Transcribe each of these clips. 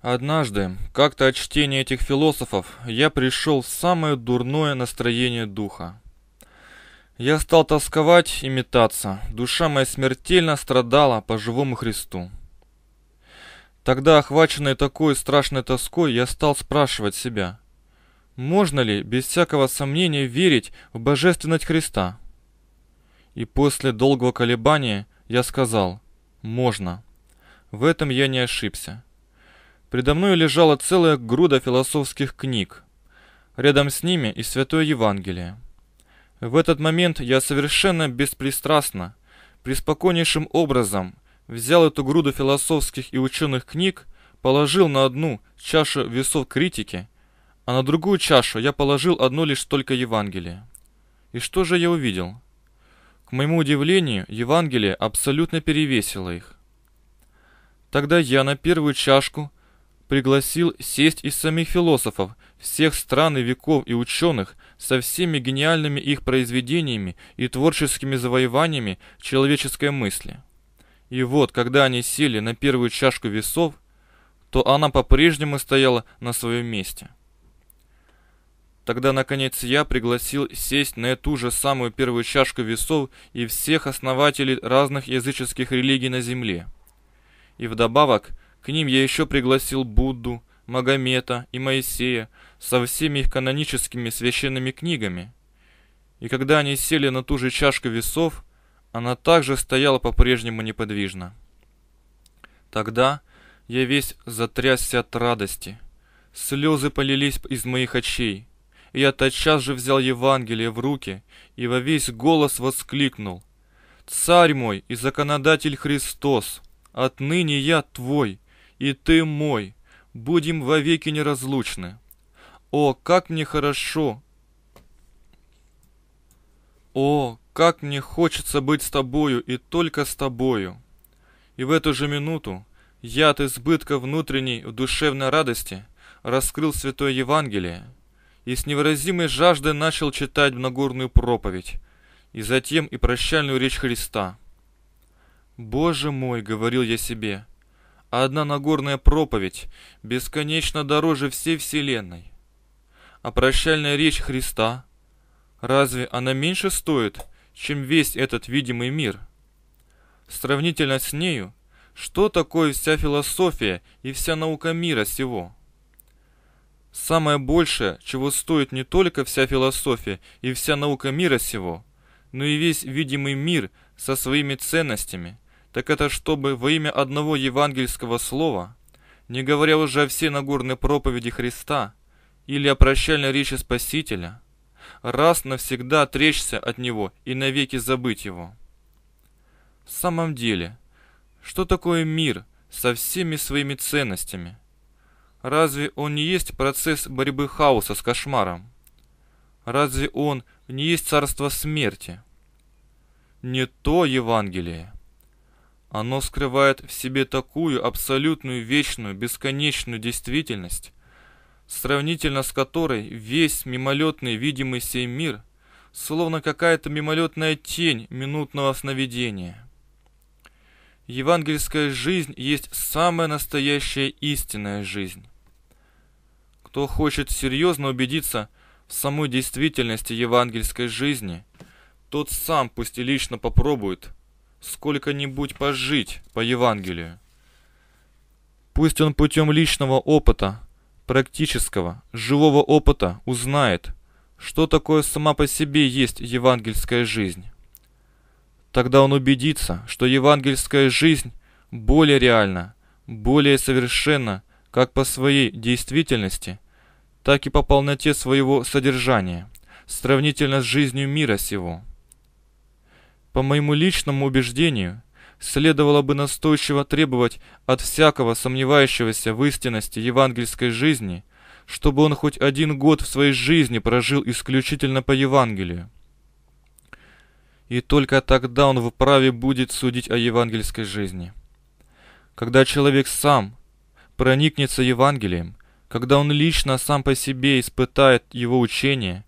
Однажды, как-то от чтения этих философов, я пришел в самое дурное настроение духа. Я стал тосковать и метаться, душа моя смертельно страдала по живому Христу. Тогда, охваченный такой страшной тоской, я стал спрашивать себя, можно ли без всякого сомнения верить в божественность Христа? И после долгого колебания я сказал, можно. В этом я не ошибся. Предо мной лежала целая груда философских книг. Рядом с ними и Святое Евангелие. В этот момент я совершенно беспристрастно, преспокойнейшим образом взял эту груду философских и ученых книг, положил на одну чашу весов критики, а на другую чашу я положил одно лишь только Евангелие. И что же я увидел? К моему удивлению, Евангелие абсолютно перевесило их. Тогда я на первую чашку пригласил сесть и самих философов, всех стран и веков и ученых, со всеми гениальными их произведениями и творческими завоеваниями человеческой мысли. И вот, когда они сели на первую чашку весов, то она по-прежнему стояла на своем месте. Тогда, наконец, я пригласил сесть на эту же самую первую чашку весов и всех основателей разных языческих религий на земле. И вдобавок – к ним я еще пригласил Будду, Магомета и Моисея со всеми их каноническими священными книгами. И когда они сели на ту же чашку весов, она также стояла по-прежнему неподвижно. Тогда я весь затрясся от радости. Слезы полились из моих очей. И я тотчас же взял Евангелие в руки и во весь голос воскликнул. «Царь мой и законодатель Христос, отныне я твой, и ты мой. Будем вовеки неразлучны. О, как мне хорошо! О, как мне хочется быть с тобою и только с тобою. И в эту же минуту я от избытка внутренней душевной радости раскрыл Святое Евангелие и с невыразимой жаждой начал читать многурную проповедь и затем и прощальную речь Христа. «Боже мой!» — говорил я себе — а одна Нагорная проповедь бесконечно дороже всей Вселенной. А прощальная речь Христа, разве она меньше стоит, чем весь этот видимый мир? Сравнительно с нею, что такое вся философия и вся наука мира сего? Самое большее, чего стоит не только вся философия и вся наука мира сего, но и весь видимый мир со своими ценностями – так это чтобы во имя одного евангельского слова, не говоря уже о всей Нагорной проповеди Христа или о прощальной речи Спасителя, раз навсегда отречься от Него и навеки забыть Его. В самом деле, что такое мир со всеми своими ценностями? Разве он не есть процесс борьбы хаоса с кошмаром? Разве он не есть царство смерти? Не то Евангелие. Оно скрывает в себе такую абсолютную вечную, бесконечную действительность, сравнительно с которой весь мимолетный видимый сей мир словно какая-то мимолетная тень минутного сновидения. Евангельская жизнь есть самая настоящая истинная жизнь. Кто хочет серьезно убедиться в самой действительности евангельской жизни, тот сам, пусть и лично попробует – сколько-нибудь пожить по Евангелию. Пусть он путем личного опыта, практического, живого опыта узнает, что такое сама по себе есть евангельская жизнь. Тогда он убедится, что евангельская жизнь более реальна, более совершенна как по своей действительности, так и по полноте своего содержания, сравнительно с жизнью мира сего – по моему личному убеждению, следовало бы настойчиво требовать от всякого сомневающегося в истинности евангельской жизни, чтобы он хоть один год в своей жизни прожил исключительно по Евангелию. И только тогда он вправе будет судить о евангельской жизни. Когда человек сам проникнется Евангелием, когда он лично сам по себе испытает его учение,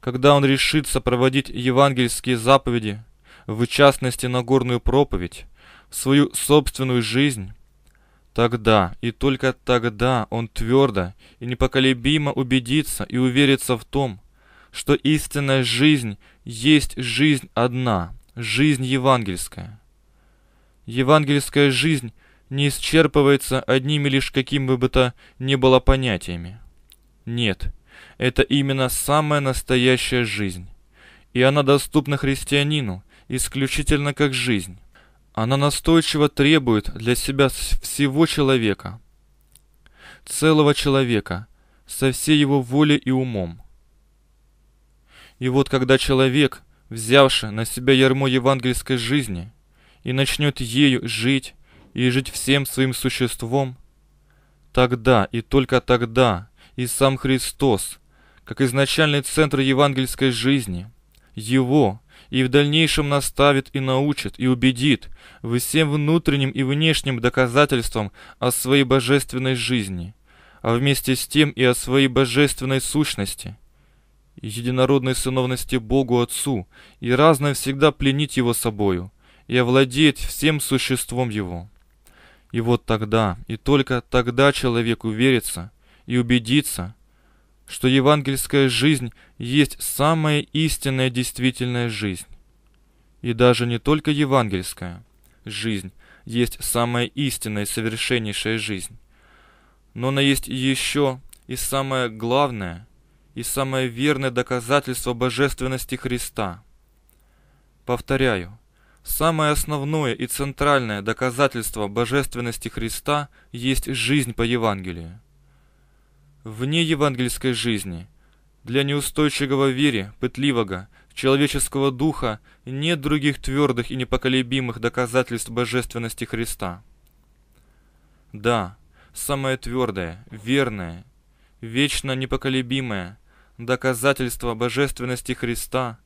когда он решится проводить евангельские заповеди – в частности на горную проповедь, свою собственную жизнь, тогда и только тогда он твердо и непоколебимо убедится и уверится в том, что истинная жизнь есть жизнь одна, жизнь евангельская. Евангельская жизнь не исчерпывается одними лишь какими бы то ни было понятиями. Нет, это именно самая настоящая жизнь, и она доступна христианину, исключительно как жизнь. Она настойчиво требует для себя всего человека, целого человека, со всей его волей и умом. И вот когда человек, взявший на себя ярмо евангельской жизни, и начнет ею жить, и жить всем своим существом, тогда и только тогда и сам Христос, как изначальный центр евангельской жизни, его, и в дальнейшем наставит и научит, и убедит вы всем внутренним и внешним доказательством о своей божественной жизни, а вместе с тем и о своей божественной сущности, единородной сыновности Богу Отцу, и разное всегда пленить Его собою, и овладеет всем существом Его. И вот тогда, и только тогда человек уверится и убедится – что евангельская жизнь есть самая истинная действительная жизнь. И даже не только евангельская жизнь есть самая истинная и совершеннейшая жизнь, но она есть еще и самое главное и самое верное доказательство божественности Христа. Повторяю, самое основное и центральное доказательство божественности Христа есть жизнь по Евангелию вне евангельской жизни. Для неустойчивого вере, пытливого, человеческого духа нет других твердых и непоколебимых доказательств божественности Христа. Да, самое твердое, верное, вечно непоколебимое доказательство божественности Христа,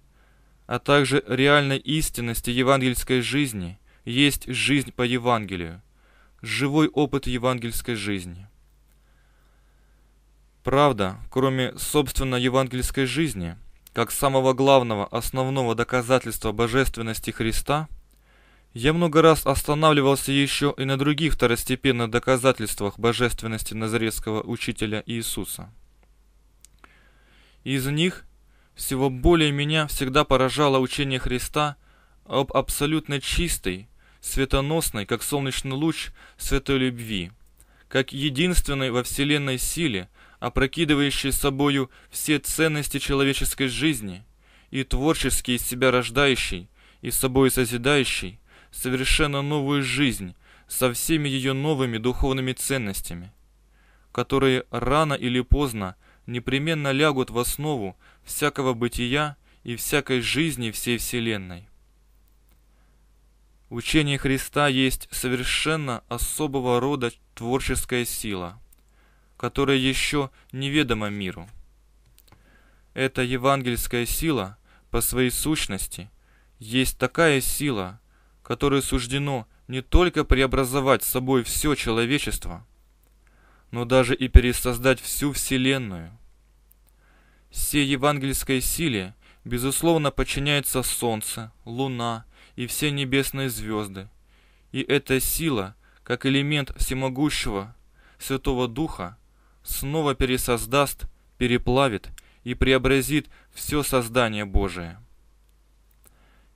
а также реальной истинности евангельской жизни, есть жизнь по Евангелию, живой опыт евангельской жизни. Правда, кроме, собственно, евангельской жизни, как самого главного, основного доказательства божественности Христа, я много раз останавливался еще и на других второстепенных доказательствах божественности Назарецкого учителя Иисуса. Из них всего более меня всегда поражало учение Христа об абсолютно чистой, светоносной, как солнечный луч, святой любви, как единственной во вселенной силе – опрокидывающий собою все ценности человеческой жизни, и творчески из себя рождающий, и собой созидающий совершенно новую жизнь со всеми ее новыми духовными ценностями, которые рано или поздно непременно лягут в основу всякого бытия и всякой жизни всей Вселенной. Учение Христа есть совершенно особого рода творческая сила – которая еще неведома миру. Эта евангельская сила по своей сущности есть такая сила, которая суждено не только преобразовать собой все человечество, но даже и пересоздать всю Вселенную. Все евангельской силе, безусловно, подчиняется Солнце, Луна и все небесные звезды, и эта сила, как элемент всемогущего Святого Духа, снова пересоздаст, переплавит и преобразит все создание Божие.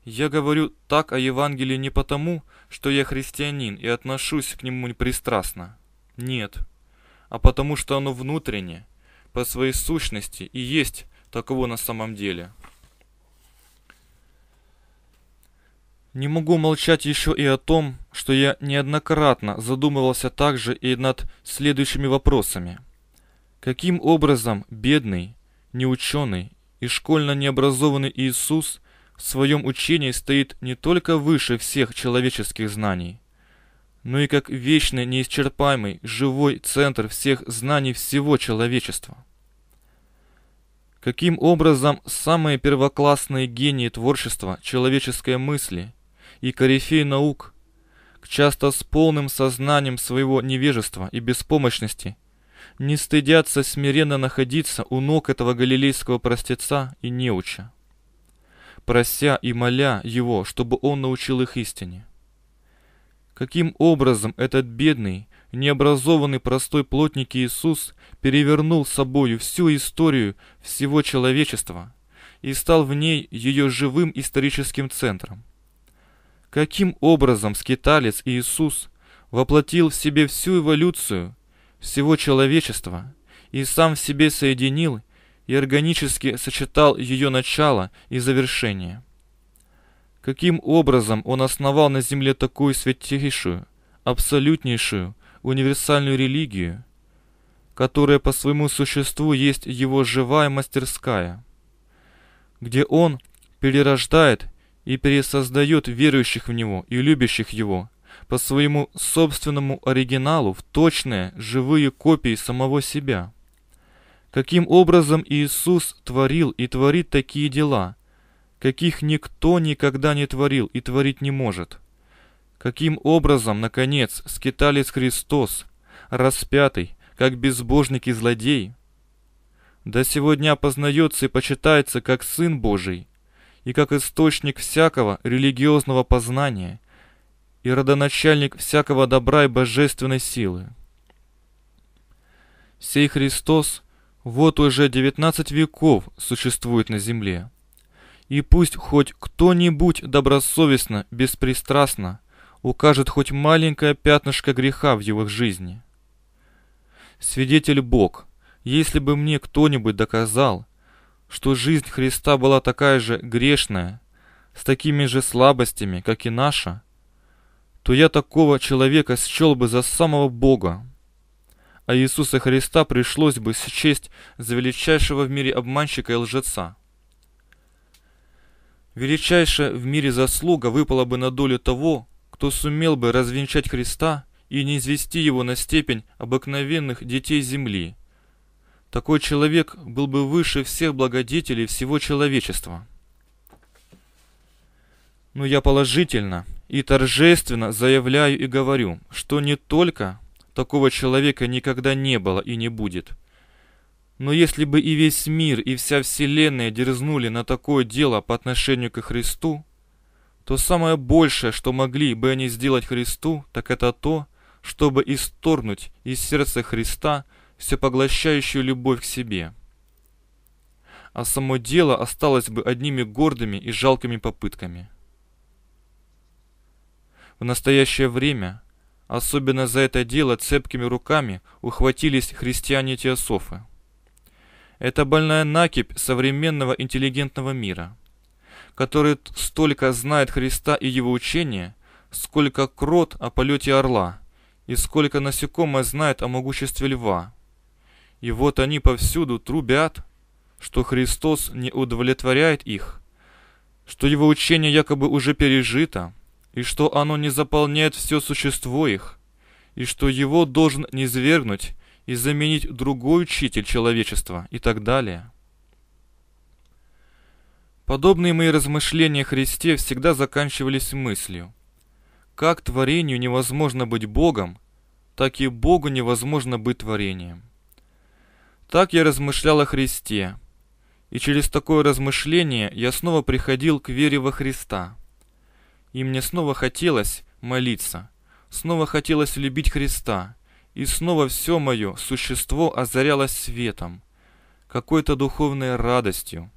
Я говорю так о Евангелии не потому, что я христианин и отношусь к нему непристрастно. Нет, а потому что оно внутреннее, по своей сущности и есть таково на самом деле. Не могу молчать еще и о том, что я неоднократно задумывался также и над следующими вопросами – Каким образом бедный, неученый и школьно необразованный Иисус в своем учении стоит не только выше всех человеческих знаний, но и как вечный, неисчерпаемый, живой центр всех знаний всего человечества. Каким образом самые первоклассные гении творчества, человеческой мысли и корифеи наук, часто с полным сознанием своего невежества и беспомощности, не стыдятся смиренно находиться у ног этого галилейского простеца и неуча, прося и моля его, чтобы он научил их истине. Каким образом этот бедный, необразованный простой плотник Иисус перевернул собою всю историю всего человечества и стал в ней ее живым историческим центром? Каким образом скиталец Иисус воплотил в себе всю эволюцию – всего человечества и сам в себе соединил и органически сочетал ее начало и завершение. Каким образом он основал на земле такую святейшую, абсолютнейшую, универсальную религию, которая по своему существу есть его живая мастерская, где он перерождает и пересоздает верующих в него и любящих его – по своему собственному оригиналу в точные, живые копии самого себя. Каким образом Иисус творил и творит такие дела, каких никто никогда не творил и творить не может? Каким образом, наконец, скитались Христос, распятый, как безбожник и злодей? До сегодня познается и почитается как Сын Божий, и как источник всякого религиозного познания, и родоначальник всякого добра и божественной силы. Сей Христос вот уже девятнадцать веков существует на земле. И пусть хоть кто-нибудь добросовестно, беспристрастно укажет хоть маленькое пятнышко греха в его жизни. Свидетель Бог, если бы мне кто-нибудь доказал, что жизнь Христа была такая же грешная, с такими же слабостями, как и наша – то я такого человека счел бы за самого Бога, а Иисуса Христа пришлось бы счесть за величайшего в мире обманщика и лжеца. Величайшая в мире заслуга выпала бы на долю того, кто сумел бы развенчать Христа и не извести его на степень обыкновенных детей земли. Такой человек был бы выше всех благодетелей всего человечества. Но я положительно – и торжественно заявляю и говорю, что не только такого человека никогда не было и не будет. Но если бы и весь мир, и вся вселенная дерзнули на такое дело по отношению к Христу, то самое большее, что могли бы они сделать Христу, так это то, чтобы исторгнуть из сердца Христа всепоглощающую любовь к себе. А само дело осталось бы одними гордыми и жалкими попытками. В настоящее время особенно за это дело цепкими руками ухватились христиане-теософы. Это больная накипь современного интеллигентного мира, который столько знает Христа и его учения, сколько крот о полете орла и сколько насекомое знает о могуществе льва. И вот они повсюду трубят, что Христос не удовлетворяет их, что его учение якобы уже пережито – и что оно не заполняет все существо их, и что его должен низвергнуть и заменить другой учитель человечества и так далее. Подобные мои размышления о Христе всегда заканчивались мыслью. Как творению невозможно быть Богом, так и Богу невозможно быть творением. Так я размышлял о Христе, и через такое размышление я снова приходил к вере во Христа – и мне снова хотелось молиться, снова хотелось любить Христа, и снова все мое существо озарялось светом, какой-то духовной радостью.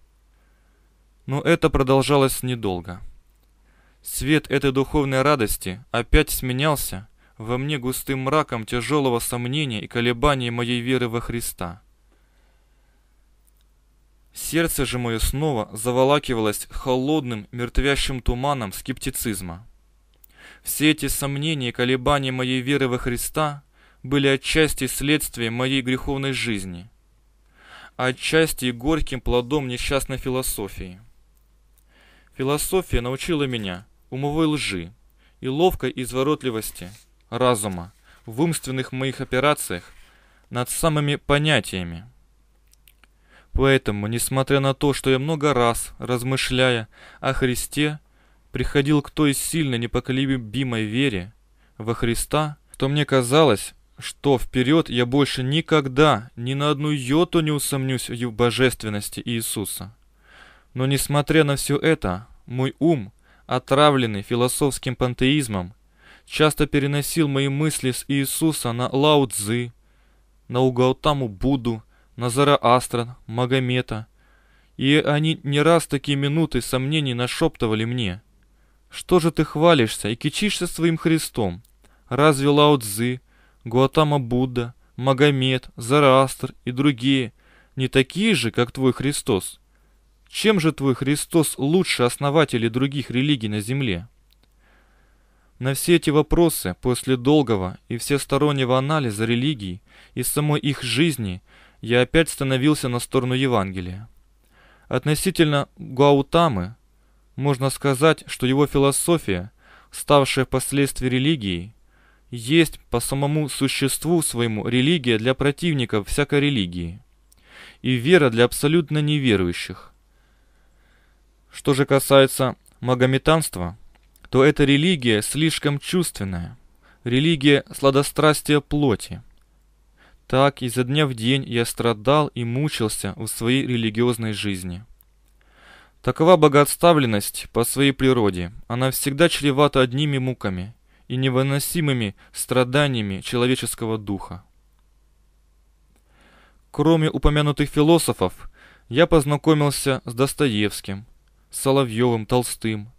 Но это продолжалось недолго. Свет этой духовной радости опять сменялся во мне густым мраком тяжелого сомнения и колебаний моей веры во Христа – Сердце же мое снова заволакивалось холодным, мертвящим туманом скептицизма. Все эти сомнения и колебания моей веры во Христа были отчасти следствием моей греховной жизни, отчасти горьким плодом несчастной философии. Философия научила меня умовой лжи и ловкой изворотливости разума в умственных моих операциях над самыми понятиями – Поэтому, несмотря на то, что я много раз, размышляя о Христе, приходил к той сильной непоколебимой вере во Христа, то мне казалось, что вперед я больше никогда ни на одну йоту не усомнюсь в божественности Иисуса. Но несмотря на все это, мой ум, отравленный философским пантеизмом, часто переносил мои мысли с Иисуса на Лао Цзы, на Угаутаму Будду – Назара Астрон, Магомета. И они не раз такие минуты сомнений нашептывали мне. Что же ты хвалишься и кичишься своим Христом? Разве Лао Цзы, Гуатама Будда, Магомед, Зараастр и другие не такие же, как твой Христос? Чем же твой Христос лучше основателей других религий на земле? На все эти вопросы после долгого и всестороннего анализа религий и самой их жизни – я опять становился на сторону Евангелия. Относительно Гаутамы можно сказать, что его философия, ставшая впоследствии религией, есть по самому существу своему религия для противников всякой религии и вера для абсолютно неверующих. Что же касается магометанства, то эта религия слишком чувственная, религия сладострастия плоти – так изо дня в день я страдал и мучился в своей религиозной жизни. Такова богоотставленность по своей природе. Она всегда чревата одними муками и невыносимыми страданиями человеческого духа. Кроме упомянутых философов, я познакомился с Достоевским, Соловьевым, Толстым.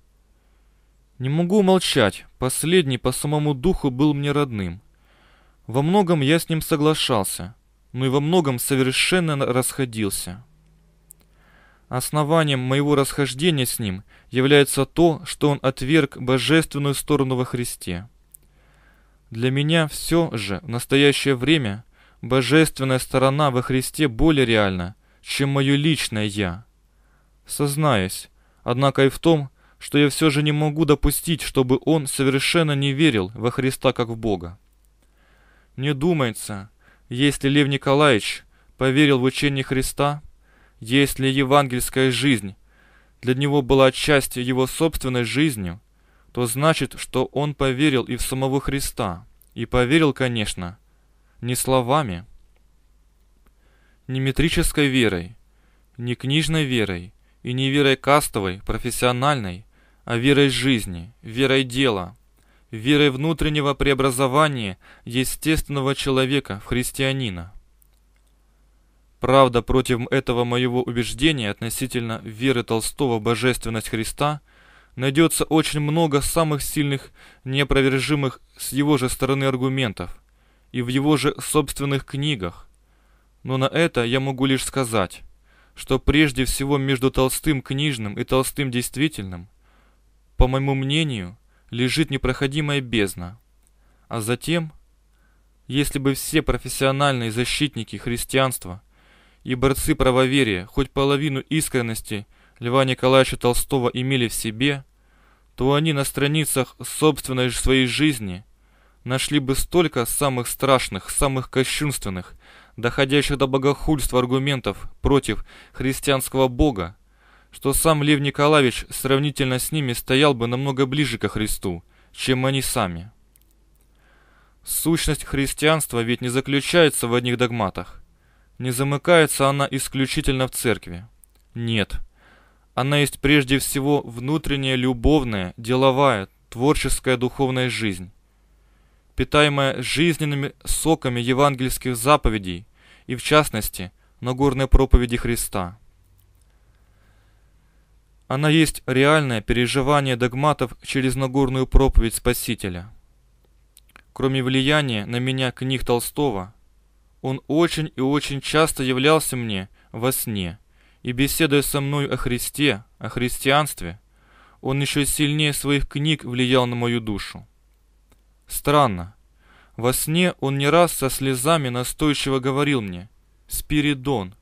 Не могу молчать, последний по самому духу был мне родным – во многом я с ним соглашался, но и во многом совершенно расходился. Основанием моего расхождения с ним является то, что он отверг божественную сторону во Христе. Для меня все же в настоящее время божественная сторона во Христе более реальна, чем мое личное «я». Сознаюсь, однако и в том, что я все же не могу допустить, чтобы он совершенно не верил во Христа как в Бога. Не думается, если Лев Николаевич поверил в учение Христа, если евангельская жизнь для него была частью его собственной жизнью, то значит, что он поверил и в самого Христа. И поверил, конечно, не словами, не метрической верой, не книжной верой и не верой кастовой, профессиональной, а верой жизни, верой дела – верой внутреннего преобразования естественного человека в христианина. Правда, против этого моего убеждения относительно веры Толстого в божественность Христа найдется очень много самых сильных, неопровержимых с его же стороны аргументов и в его же собственных книгах. Но на это я могу лишь сказать, что прежде всего между Толстым книжным и Толстым действительным, по моему мнению, лежит непроходимая бездна. А затем, если бы все профессиональные защитники христианства и борцы правоверия хоть половину искренности Льва Николаевича Толстого имели в себе, то они на страницах собственной своей жизни нашли бы столько самых страшных, самых кощунственных, доходящих до богохульства аргументов против христианского бога, что сам Лев Николаевич сравнительно с ними стоял бы намного ближе ко Христу, чем они сами. Сущность христианства ведь не заключается в одних догматах. Не замыкается она исключительно в церкви. Нет. Она есть прежде всего внутренняя любовная, деловая, творческая духовная жизнь, питаемая жизненными соками евангельских заповедей и, в частности, Нагорной проповеди Христа – она есть реальное переживание догматов через Нагорную проповедь Спасителя. Кроме влияния на меня книг Толстого, он очень и очень часто являлся мне во сне, и беседуя со мной о Христе, о христианстве, он еще сильнее своих книг влиял на мою душу. Странно. Во сне он не раз со слезами настойчиво говорил мне «Спиридон,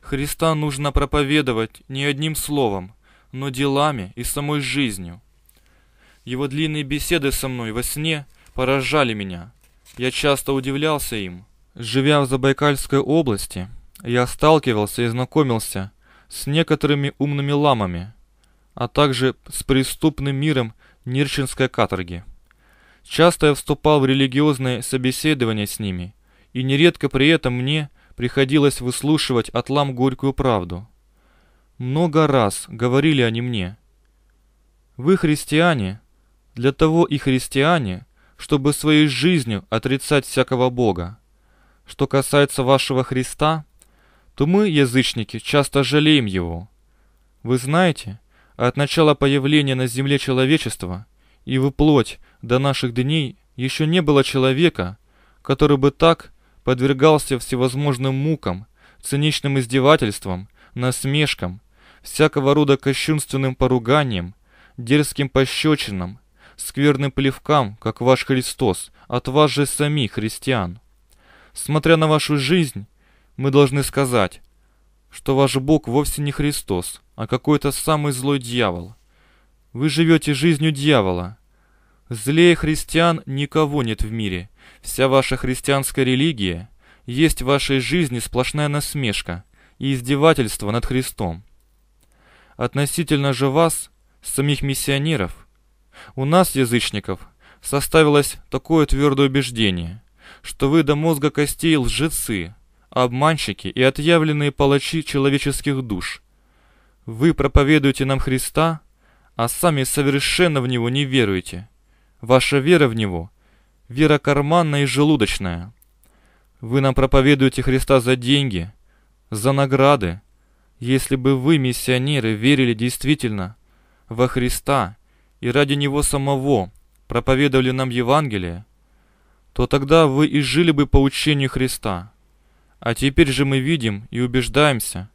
Христа нужно проповедовать не одним словом, но делами и самой жизнью. Его длинные беседы со мной во сне поражали меня. Я часто удивлялся им. Живя в Забайкальской области, я сталкивался и знакомился с некоторыми умными ламами, а также с преступным миром Нирчинской каторги. Часто я вступал в религиозные собеседования с ними, и нередко при этом мне приходилось выслушивать от лам горькую правду – много раз говорили они мне. Вы христиане, для того и христиане, чтобы своей жизнью отрицать всякого Бога. Что касается вашего Христа, то мы, язычники, часто жалеем его. Вы знаете, от начала появления на земле человечества и вплоть до наших дней еще не было человека, который бы так подвергался всевозможным мукам, циничным издевательствам, насмешкам всякого рода кощунственным поруганиям, дерзким пощечинам, скверным плевкам, как ваш Христос, от вас же самих, христиан. Смотря на вашу жизнь, мы должны сказать, что ваш Бог вовсе не Христос, а какой-то самый злой дьявол. Вы живете жизнью дьявола. Злее христиан никого нет в мире. Вся ваша христианская религия есть в вашей жизни сплошная насмешка и издевательство над Христом. Относительно же вас, самих миссионеров, у нас, язычников, составилось такое твердое убеждение, что вы до мозга костей лжецы, обманщики и отъявленные палачи человеческих душ. Вы проповедуете нам Христа, а сами совершенно в Него не веруете. Ваша вера в Него – вера карманная и желудочная. Вы нам проповедуете Христа за деньги, за награды, если бы вы, миссионеры, верили действительно во Христа и ради Него самого проповедовали нам Евангелие, то тогда вы и жили бы по учению Христа. А теперь же мы видим и убеждаемся,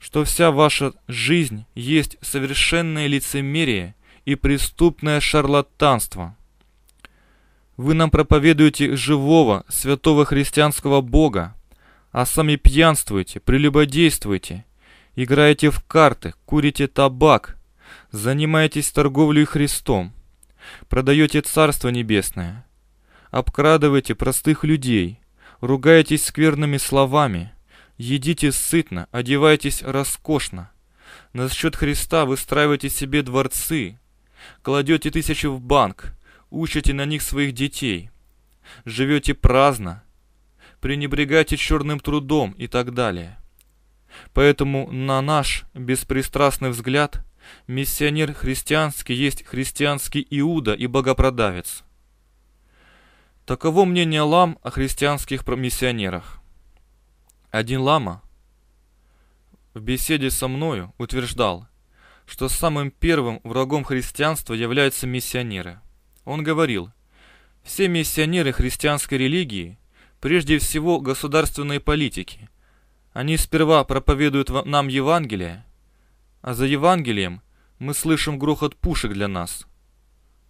что вся ваша жизнь есть совершенное лицемерие и преступное шарлатанство. Вы нам проповедуете живого, святого христианского Бога, а сами пьянствуете, прелюбодействуете, играете в карты, курите табак, занимаетесь торговлей Христом, продаете Царство Небесное, обкрадываете простых людей, ругаетесь скверными словами, едите сытно, одеваетесь роскошно. Насчет Христа выстраиваете себе дворцы, кладете тысячи в банк, учите на них своих детей, живете праздно, пренебрегайте черным трудом и так далее. Поэтому на наш беспристрастный взгляд миссионер христианский есть христианский Иуда и богопродавец. Таково мнение лам о христианских миссионерах. Один лама в беседе со мною утверждал, что самым первым врагом христианства являются миссионеры. Он говорил, все миссионеры христианской религии – Прежде всего, государственные политики. Они сперва проповедуют нам Евангелие, а за Евангелием мы слышим грохот пушек для нас.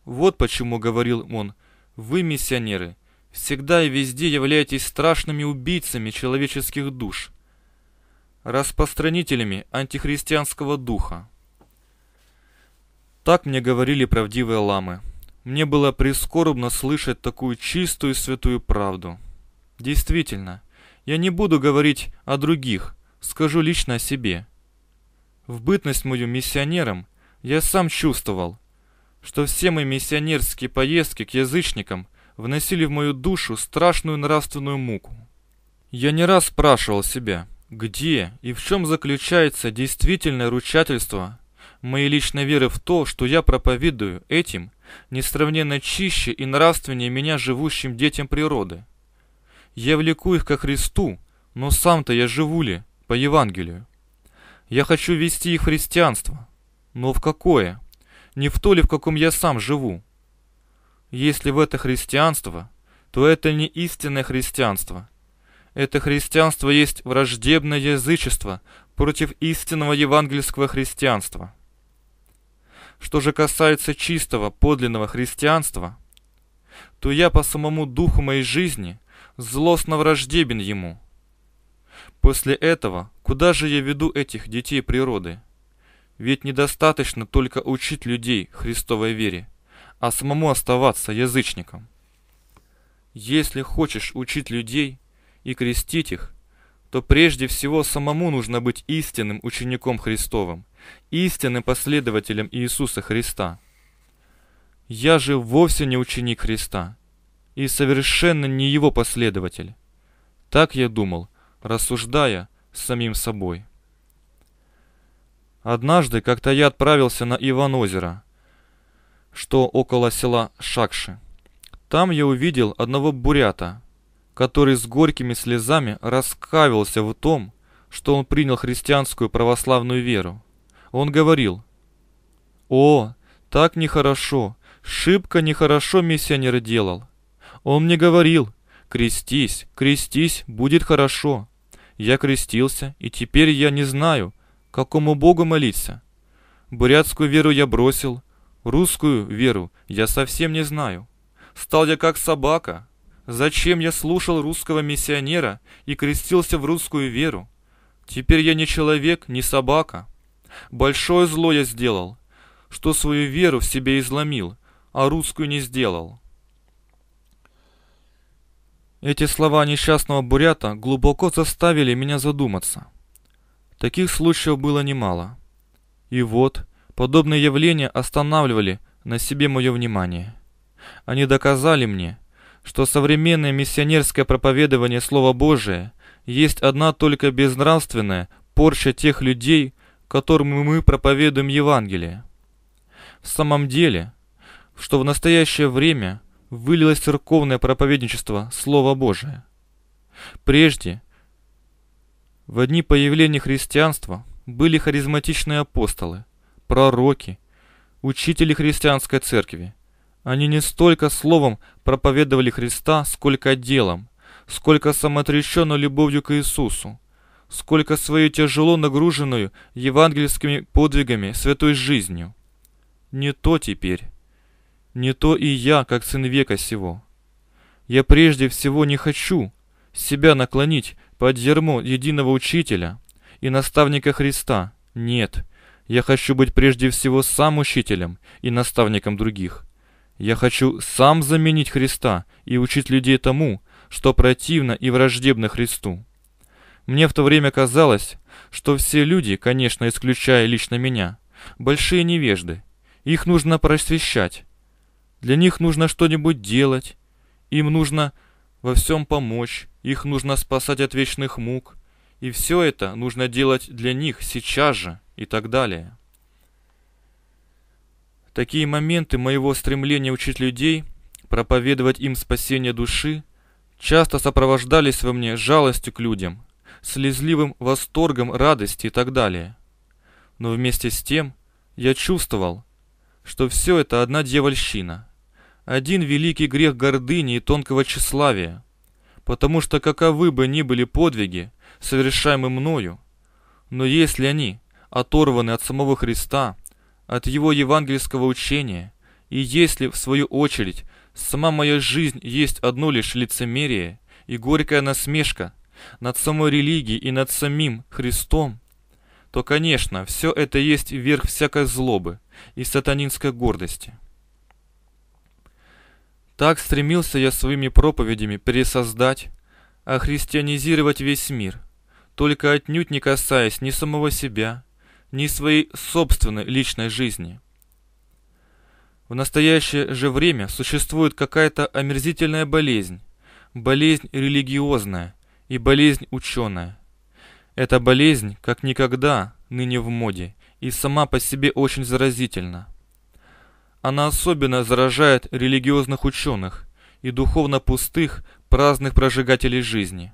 Вот почему, говорил он, вы, миссионеры, всегда и везде являетесь страшными убийцами человеческих душ, распространителями антихристианского духа. Так мне говорили правдивые ламы. Мне было прискорбно слышать такую чистую и святую правду. Действительно, я не буду говорить о других, скажу лично о себе. В бытность мою миссионером я сам чувствовал, что все мои миссионерские поездки к язычникам вносили в мою душу страшную нравственную муку. Я не раз спрашивал себя, где и в чем заключается действительное ручательство моей личной веры в то, что я проповедую этим несравненно чище и нравственнее меня живущим детям природы – я влеку их ко Христу, но сам-то я живу ли по Евангелию? Я хочу вести их в христианство, но в какое? Не в то ли, в каком я сам живу? Если в это христианство, то это не истинное христианство. Это христианство есть враждебное язычество против истинного евангельского христианства. Что же касается чистого, подлинного христианства, то я по самому духу моей жизни злостно враждебен ему. После этого, куда же я веду этих детей природы? Ведь недостаточно только учить людей Христовой вере, а самому оставаться язычником. Если хочешь учить людей и крестить их, то прежде всего самому нужно быть истинным учеником Христовым, истинным последователем Иисуса Христа. Я же вовсе не ученик Христа, и совершенно не его последователь. Так я думал, рассуждая с самим собой. Однажды как-то я отправился на Иван-озеро, что около села Шакши. Там я увидел одного бурята, который с горькими слезами раскаивался в том, что он принял христианскую православную веру. Он говорил, «О, так нехорошо, шибко нехорошо миссионер делал. Он мне говорил, крестись, крестись, будет хорошо. Я крестился, и теперь я не знаю, какому Богу молиться. Бурятскую веру я бросил, русскую веру я совсем не знаю. Стал я как собака. Зачем я слушал русского миссионера и крестился в русскую веру? Теперь я не человек, не собака. Большое зло я сделал, что свою веру в себе изломил, а русскую не сделал. Эти слова несчастного бурята глубоко заставили меня задуматься. Таких случаев было немало. И вот, подобные явления останавливали на себе мое внимание. Они доказали мне, что современное миссионерское проповедование Слова Божия есть одна только безнравственная порча тех людей, которым мы проповедуем Евангелие. В самом деле, что в настоящее время вылилось церковное проповедничество Слова Божие. Прежде, в одни появления христианства, были харизматичные апостолы, пророки, учители христианской церкви. Они не столько словом проповедовали Христа, сколько делом, сколько самоотреченно любовью к Иисусу, сколько свою тяжело нагруженную евангельскими подвигами святой жизнью. Не то теперь. Не то и я, как сын века сего. Я прежде всего не хочу себя наклонить под зермо единого учителя и наставника Христа. Нет, я хочу быть прежде всего сам учителем и наставником других. Я хочу сам заменить Христа и учить людей тому, что противно и враждебно Христу. Мне в то время казалось, что все люди, конечно, исключая лично меня, большие невежды. Их нужно просвещать, для них нужно что-нибудь делать. Им нужно во всем помочь. Их нужно спасать от вечных мук. И все это нужно делать для них сейчас же и так далее. Такие моменты моего стремления учить людей, проповедовать им спасение души, часто сопровождались во мне жалостью к людям, слезливым восторгом радости и так далее. Но вместе с тем я чувствовал, что все это одна дьявольщина – один великий грех гордыни и тонкого тщеславия. Потому что каковы бы ни были подвиги, совершаемые мною, но если они оторваны от самого Христа, от его евангельского учения, и если, в свою очередь, сама моя жизнь есть одно лишь лицемерие и горькая насмешка над самой религией и над самим Христом, то, конечно, все это есть верх всякой злобы и сатанинской гордости. Так стремился я своими проповедями пересоздать, а христианизировать весь мир, только отнюдь не касаясь ни самого себя, ни своей собственной личной жизни. В настоящее же время существует какая-то омерзительная болезнь, болезнь религиозная и болезнь ученая. Эта болезнь, как никогда, ныне в моде и сама по себе очень заразительна. Она особенно заражает религиозных ученых и духовно пустых, праздных прожигателей жизни.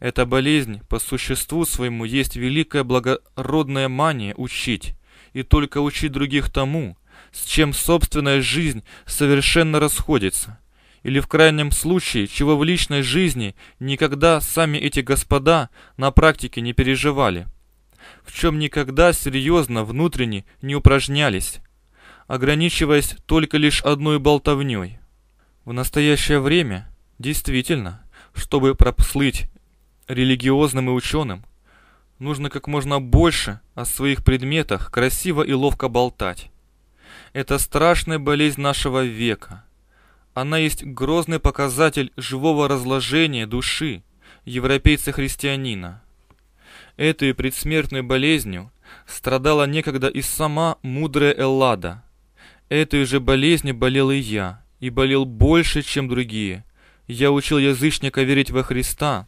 Эта болезнь по существу своему есть великая благородная мания учить, и только учить других тому, с чем собственная жизнь совершенно расходится, или в крайнем случае, чего в личной жизни никогда сами эти господа на практике не переживали, в чем никогда серьезно внутренне не упражнялись, ограничиваясь только лишь одной болтовней. В настоящее время, действительно, чтобы прослыть религиозным и ученым, нужно как можно больше о своих предметах красиво и ловко болтать. Это страшная болезнь нашего века. Она есть грозный показатель живого разложения души европейца-христианина. Этой предсмертной болезнью страдала некогда и сама мудрая Эллада, Этой же болезнью болел и я, и болел больше, чем другие. Я учил язычника верить во Христа,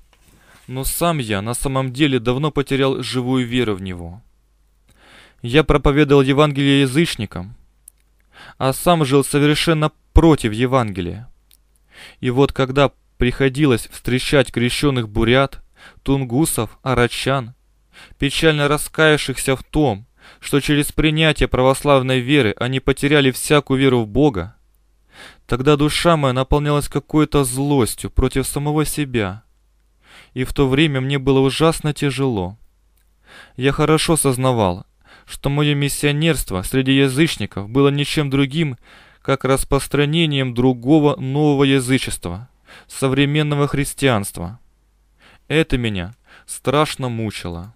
но сам я на самом деле давно потерял живую веру в Него. Я проповедовал Евангелие язычникам, а сам жил совершенно против Евангелия. И вот когда приходилось встречать крещенных бурят, тунгусов, арачан, печально раскаявшихся в том, что через принятие православной веры они потеряли всякую веру в Бога, тогда душа моя наполнялась какой-то злостью против самого себя. И в то время мне было ужасно тяжело. Я хорошо сознавал, что мое миссионерство среди язычников было ничем другим, как распространением другого нового язычества, современного христианства. Это меня страшно мучило.